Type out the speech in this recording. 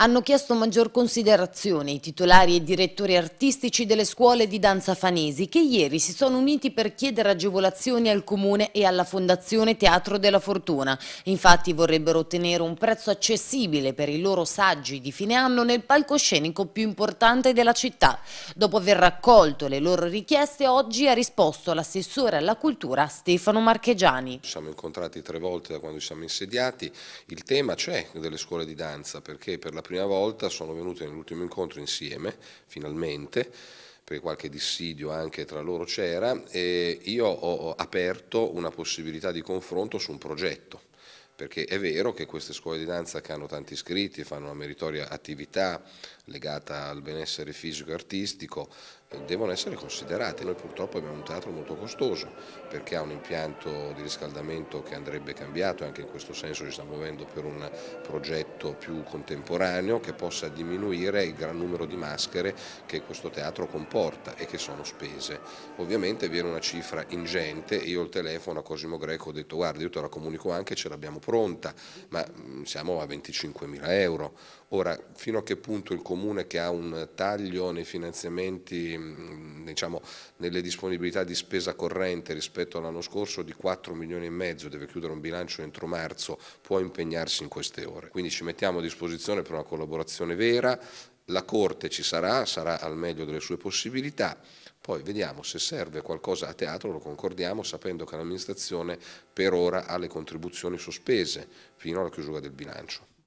hanno chiesto maggior considerazione i titolari e direttori artistici delle scuole di danza fanesi che ieri si sono uniti per chiedere agevolazioni al Comune e alla Fondazione Teatro della Fortuna. Infatti vorrebbero ottenere un prezzo accessibile per i loro saggi di fine anno nel palcoscenico più importante della città. Dopo aver raccolto le loro richieste, oggi ha risposto l'assessore alla cultura Stefano Marchegiani. Siamo incontrati tre volte da quando ci siamo insediati. Il tema c'è cioè, delle scuole di danza perché per la prima volta, sono venuti nell'ultimo incontro insieme, finalmente, perché qualche dissidio anche tra loro c'era, e io ho aperto una possibilità di confronto su un progetto perché è vero che queste scuole di danza che hanno tanti iscritti, fanno una meritoria attività legata al benessere fisico e artistico, devono essere considerate. Noi purtroppo abbiamo un teatro molto costoso perché ha un impianto di riscaldamento che andrebbe cambiato e anche in questo senso ci stiamo muovendo per un progetto più contemporaneo che possa diminuire il gran numero di maschere che questo teatro comporta e che sono spese. Ovviamente viene una cifra ingente, e io il telefono a Cosimo Greco ho detto guarda io te la comunico anche, ce l'abbiamo pronta, ma mm, siamo a 25 mila euro. Ora, fino a che punto il comune che ha un taglio nei finanziamenti diciamo, nelle disponibilità di spesa corrente rispetto all'anno scorso di 4 milioni e mezzo, deve chiudere un bilancio entro marzo, può impegnarsi in queste ore. Quindi ci mettiamo a disposizione per una collaborazione vera, la Corte ci sarà, sarà al meglio delle sue possibilità, poi vediamo se serve qualcosa a teatro, lo concordiamo sapendo che l'amministrazione per ora ha le contribuzioni sospese fino alla chiusura del bilancio.